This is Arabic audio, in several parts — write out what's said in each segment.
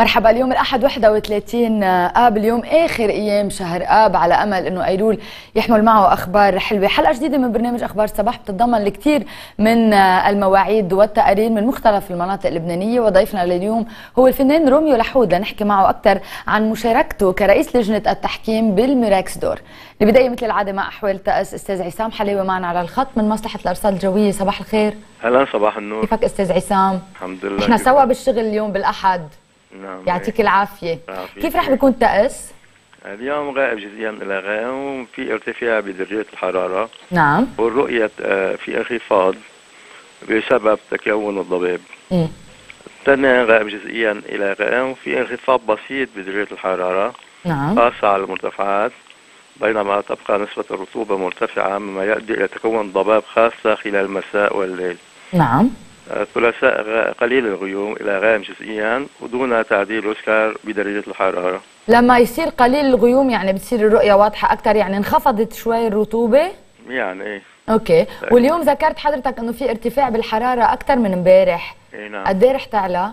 مرحبا اليوم الاحد 31 آه، اب اليوم اخر ايام شهر اب على امل انه ايلول يحمل معه اخبار حلوه حلقه جديده من برنامج اخبار الصباح بتتضمن الكثير من آه، المواعيد والتقارير من مختلف المناطق اللبنانيه وضيفنا لليوم هو الفنان روميو لحود لنحكي معه اكثر عن مشاركته كرئيس لجنه التحكيم بالميراكس دور البداية مثل العادة مع أحوال تأس أستاذ عصام حليوه معنا على الخط من مصلحة الأرصاد الجوية صباح الخير هلا صباح النور كيفك أستاذ عصام؟ الحمد لله احنا سوا بالشغل اليوم بالأحد نعم يعطيك العافيه عافية. كيف رح بيكون الطقس؟ اليوم غائب جزئيا الى غائم وفي ارتفاع بدرجات الحراره نعم والرؤيه آه، في انخفاض بسبب تكون الضباب امم غائب جزئيا الى غائم وفي انخفاض بسيط بدرجات الحراره نعم خاصه على المرتفعات بينما تبقى نسبة الرطوبة مرتفعة مما يؤدي إلى تكون ضباب خاصة خلال المساء والليل نعم ثلاثاء قليل الغيوم إلى غائم جزئيا ودون تعديل اوسكار بدرجة الحرارة لما يصير قليل الغيوم يعني بتصير الرؤية واضحة أكثر يعني انخفضت شوي الرطوبة يعني إيه أوكي فأكيد. واليوم ذكرت حضرتك أنه في ارتفاع بالحرارة أكثر من امبارح إيه نعم قد إيه رح تعلى؟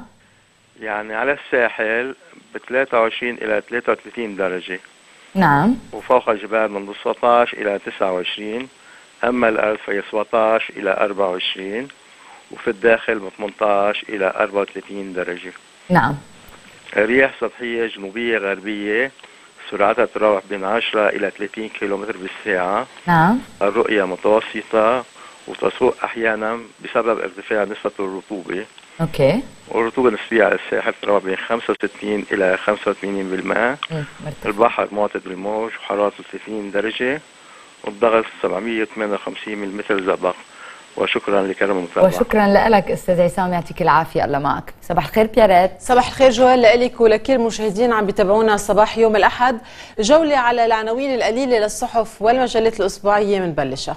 يعني على الساحل ب 23 إلى 33 درجة نعم وفوق الجبال من 19 إلى 29 أما الأرض فهي 17 إلى 24 وفي الداخل من 18 إلى 34 درجة نعم رياح سطحية جنوبية غربية سرعتها تتراوح بين 10 إلى 30 كيلومتر بالساعة نعم الرؤية متوسطة وتسوق أحيانا بسبب ارتفاع نسبة الرطوبة اوكي والرطوبة النسبية على الساحل تتراوح بين 65 إلى 85% البحر معتد بالموج وحرارته 30 درجة والضغط 758 ملم زئبق وشكرا المتابعه وشكرا لك استاذ عصام يعطيك العافيه الله معك صباح الخير بيارات صباح الخير جوال لك ولكل المشاهدين عم بيتابعونا صباح يوم الاحد جوله على العناوين القليله للصحف والمجلات الاسبوعيه منبلشه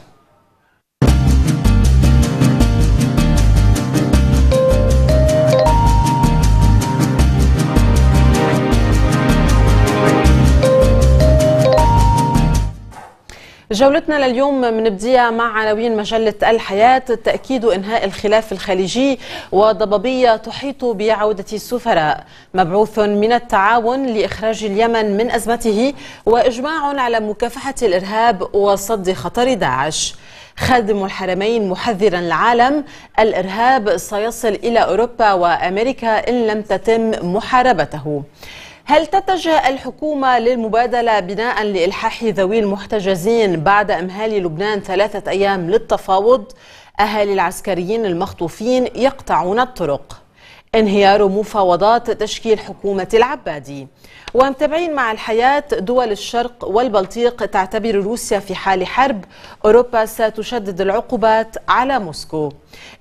جولتنا لليوم بنبديها مع عناوين مجلة الحياة تأكيد إنهاء الخلاف الخليجي وضبابية تحيط بعودة السفراء مبعوث من التعاون لإخراج اليمن من أزمته وإجماع على مكافحة الإرهاب وصد خطر داعش خادم الحرمين محذرا العالم الإرهاب سيصل إلى أوروبا وأمريكا إن لم تتم محاربته هل تتجه الحكومة للمبادلة بناء لإلحاح ذوي المحتجزين بعد إمهال لبنان ثلاثة أيام للتفاوض؟ أهالي العسكريين المخطوفين يقطعون الطرق انهيار مفاوضات تشكيل حكومة العبادي ومتابعين مع الحياة دول الشرق والبلطيق تعتبر روسيا في حال حرب أوروبا ستشدد العقوبات على موسكو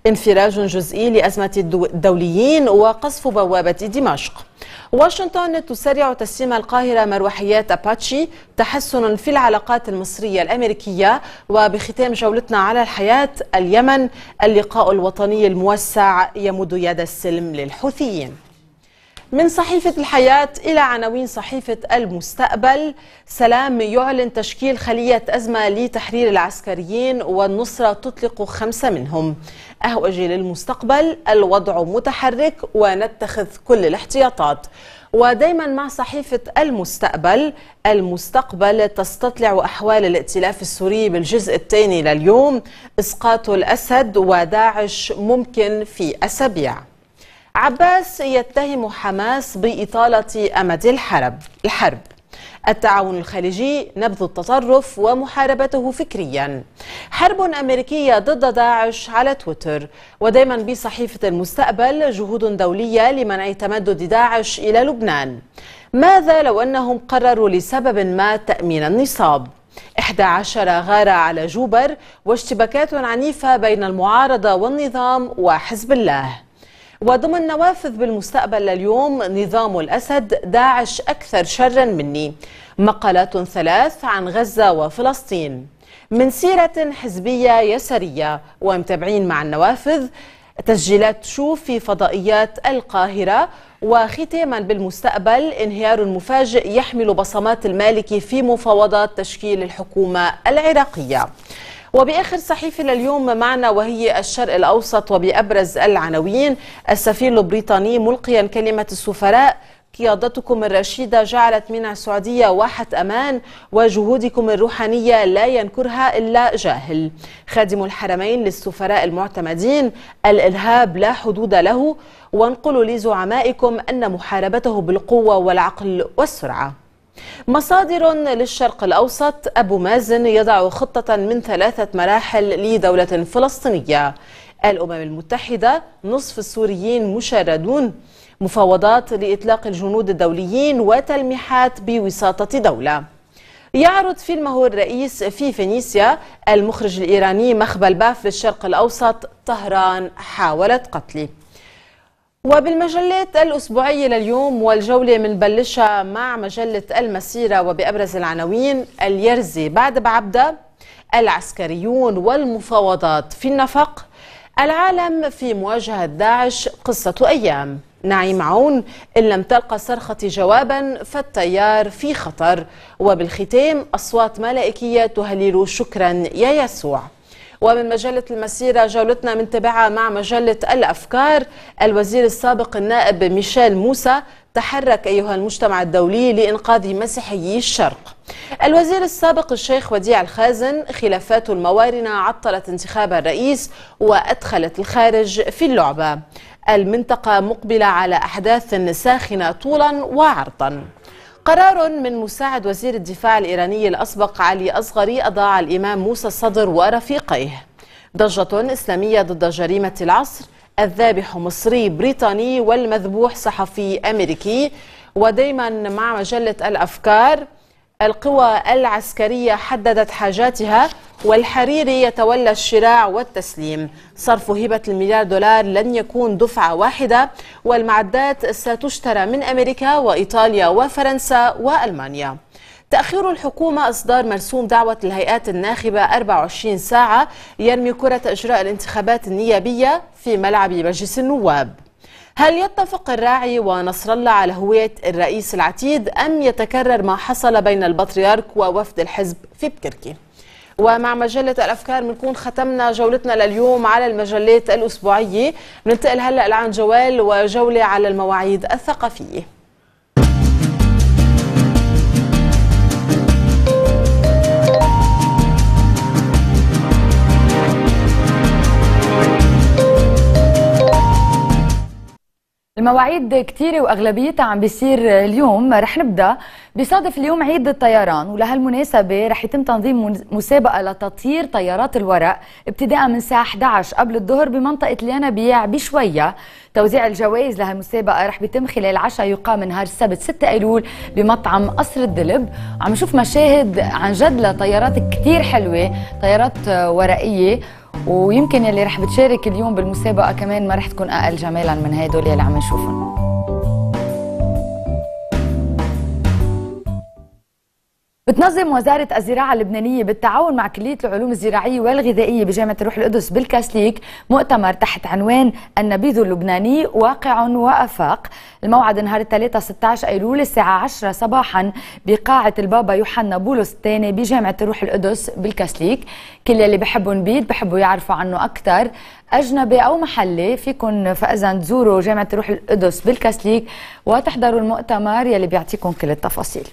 انفراج جزئي لأزمة الدوليين وقصف بوابة دمشق واشنطن تسرع تسليم القاهرة مروحيات أباتشي تحسن في العلاقات المصرية الأمريكية وبختام جولتنا على الحياة اليمن اللقاء الوطني الموسع يمد يد السلم للحوثيين من صحيفة الحياة إلى عناوين صحيفة المستقبل سلام يعلن تشكيل خلية أزمة لتحرير العسكريين والنصرة تطلق خمسة منهم أهوج للمستقبل الوضع متحرك ونتخذ كل الاحتياطات ودايما مع صحيفة المستقبل المستقبل تستطلع أحوال الائتلاف السوري بالجزء الثاني لليوم إسقاط الأسد وداعش ممكن في أسابيع عباس يتهم حماس بإطالة أمد الحرب الحرب التعاون الخليجي نبذ التطرف ومحاربته فكريا حرب أمريكية ضد داعش على تويتر ودايما بصحيفة المستقبل جهود دولية لمنع تمدد داعش إلى لبنان ماذا لو أنهم قرروا لسبب ما تأمين النصاب 11 غارة على جوبر واشتباكات عنيفة بين المعارضة والنظام وحزب الله وضمن نوافذ بالمستقبل اليوم نظام الأسد داعش أكثر شرا مني مقالات ثلاث عن غزة وفلسطين من سيرة حزبية يسرية ومتابعين مع النوافذ تسجيلات شوف في فضائيات القاهرة وختاما بالمستقبل انهيار مفاجئ يحمل بصمات المالكي في مفاوضات تشكيل الحكومة العراقية وبآخر صحيفة لليوم معنا وهي الشرق الأوسط وبأبرز العناوين السفير البريطاني ملقيا كلمة السفراء قيادتكم الرشيدة جعلت من السعودية واحة أمان وجهودكم الروحانية لا ينكرها إلا جاهل خادم الحرمين للسفراء المعتمدين الإرهاب لا حدود له وانقلوا لزعمائكم أن محاربته بالقوة والعقل والسرعة مصادر للشرق الأوسط أبو مازن يضع خطة من ثلاثة مراحل لدولة فلسطينية الأمم المتحدة نصف السوريين مشردون مفاوضات لإطلاق الجنود الدوليين وتلميحات بوساطة دولة يعرض فيلمه الرئيس في فينيسيا المخرج الإيراني مخبل باف للشرق الأوسط طهران حاولت قتلي وبالمجلات الأسبوعية لليوم والجولة منبلشها مع مجلة المسيرة وبأبرز العناوين اليرزي بعد بعبدة العسكريون والمفاوضات في النفق العالم في مواجهة داعش قصة أيام نعيم عون إن لم تلقى صرخة جوابا فالتيار في خطر وبالختام أصوات ملائكية تهلل شكرا يا يسوع ومن مجلة المسيرة جولتنا من تبعها مع مجلة الأفكار الوزير السابق النائب ميشيل موسى تحرك أيها المجتمع الدولي لإنقاذ مسيحيي الشرق الوزير السابق الشيخ وديع الخازن خلافات الموارنة عطلت انتخاب الرئيس وأدخلت الخارج في اللعبة المنطقة مقبلة على أحداث ساخنة طولا وعرضا قرار من مساعد وزير الدفاع الإيراني الأسبق علي أصغري أضاع الإمام موسى الصدر ورفيقيه ضجة إسلامية ضد جريمة العصر الذابح مصري بريطاني والمذبوح صحفي أمريكي ودايما مع مجلة الأفكار القوى العسكرية حددت حاجاتها والحريري يتولى الشراع والتسليم صرف هبة المليار دولار لن يكون دفعة واحدة والمعدات ستشترى من أمريكا وإيطاليا وفرنسا وألمانيا تأخير الحكومة إصدار مرسوم دعوة الهيئات الناخبة 24 ساعة يرمي كرة إجراء الانتخابات النيابية في ملعب مجلس النواب هل يتفق الراعي ونصر الله على هوية الرئيس العتيد أم يتكرر ما حصل بين البطريرك ووفد الحزب في بكركي؟ ومع مجلة الأفكار بنكون ختمنا جولتنا لليوم على المجلات الأسبوعية بننتقل هلأ لعن جوال وجولة على المواعيد الثقافية المواعيد كتيرة وأغلبيتها عم بيصير اليوم رح نبدأ بصادف اليوم عيد الطيران ولهالمناسبة رح يتم تنظيم مسابقة لتطيير طيارات الورق ابتداء من الساعة 11 قبل الظهر بمنطقة لينابيع بشوية توزيع الجوائز لهالمسابقة رح بيتم خلال عشاء يقام نهار السبت 6 أيلول بمطعم قصر الدلب عم نشوف مشاهد عن جد لطيارات كتير حلوة طيارات ورقية ويمكن يلي رح بتشارك اليوم بالمسابقه كمان ما رح تكون اقل جمالا من هدول يلي عم نشوفهم بتنظم وزارة الزراعة اللبنانية بالتعاون مع كلية العلوم الزراعية والغذائية بجامعة الروح القدس بالكاسليك مؤتمر تحت عنوان النبيذ اللبناني واقع وأفاق الموعد نهار الثلاثة 16 أيلول الساعة 10 صباحا بقاعة البابا يوحنا بولس الثاني بجامعة الروح القدس بالكاسليك كل اللي بحبوا نبيذ بحبوا يعرفوا عنه أكثر أجنبي أو محلي فيكم فإذا تزوروا جامعة الروح القدس بالكاسليك وتحضروا المؤتمر يلي بيعطيكم كل التفاصيل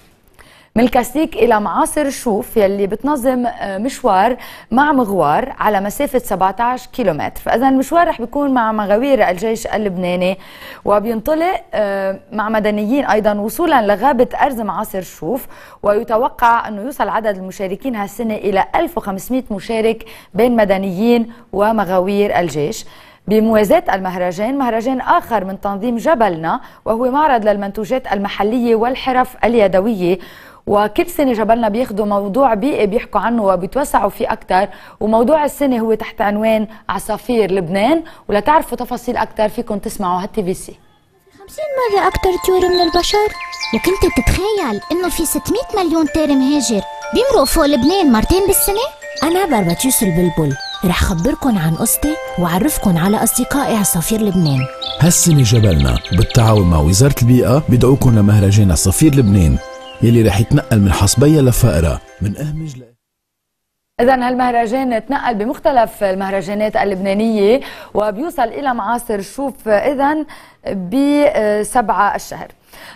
من الكاستيك إلى معاصر الشوف يلي بتنظم آه، مشوار مع مغوار على مسافة 17 كيلومتر فإذا المشوار رح بيكون مع مغاوير الجيش اللبناني وبينطلق آه، مع مدنيين أيضا وصولا لغابة أرز معاصر الشوف ويتوقع أنه يوصل عدد المشاركين هالسنة إلى 1500 مشارك بين مدنيين ومغاوير الجيش بموازاة المهرجان مهرجان آخر من تنظيم جبلنا وهو معرض للمنتوجات المحلية والحرف اليدوية وكل سنه جبلنا بياخذوا موضوع بيئي إيه بيحكوا عنه وبيتوسعوا فيه اكثر وموضوع السنه هو تحت عنوان عصافير لبنان ولتعرفوا تفاصيل اكثر فيكم تسمعوا هالتي في سي 50 مرة أكثر طيور من البشر انت بتتخيل إنه في 600 مليون طير مهاجر بيمرقوا فوق لبنان مرتين بالسنة؟ أنا برباتيوس البلبل رح خبركن عن قصتي وعرفكن على أصدقائي عصافير لبنان هالسنة جبلنا بالتعاون مع وزارة البيئة بدعوكن لمهرجان عصافير لبنان يلي رح يتنقل من حصبية لفقرة من أهمج ل... إذا هالمهرجان تنقل بمختلف المهرجانات اللبنانية وبيوصل إلى معاصر شوف إذا بسبعة الشهر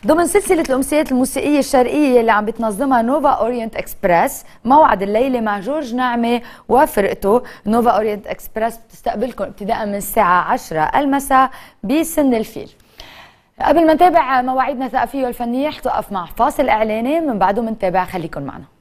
ضمن سلسلة الأمسيات الموسيقية الشرقية اللي عم بتنظمها نوفا أورينت إكسبرس موعد الليلة مع جورج نعمة وفرقته نوفا أورينت إكسبرس بتستقبلكم ابتداء من الساعة 10 المساء بسن الفيل قبل ما نتابع مواعيدنا الثقافيه والفنيه حتوقف مع فاصل اعلاني من بعده منتابع خليكم معنا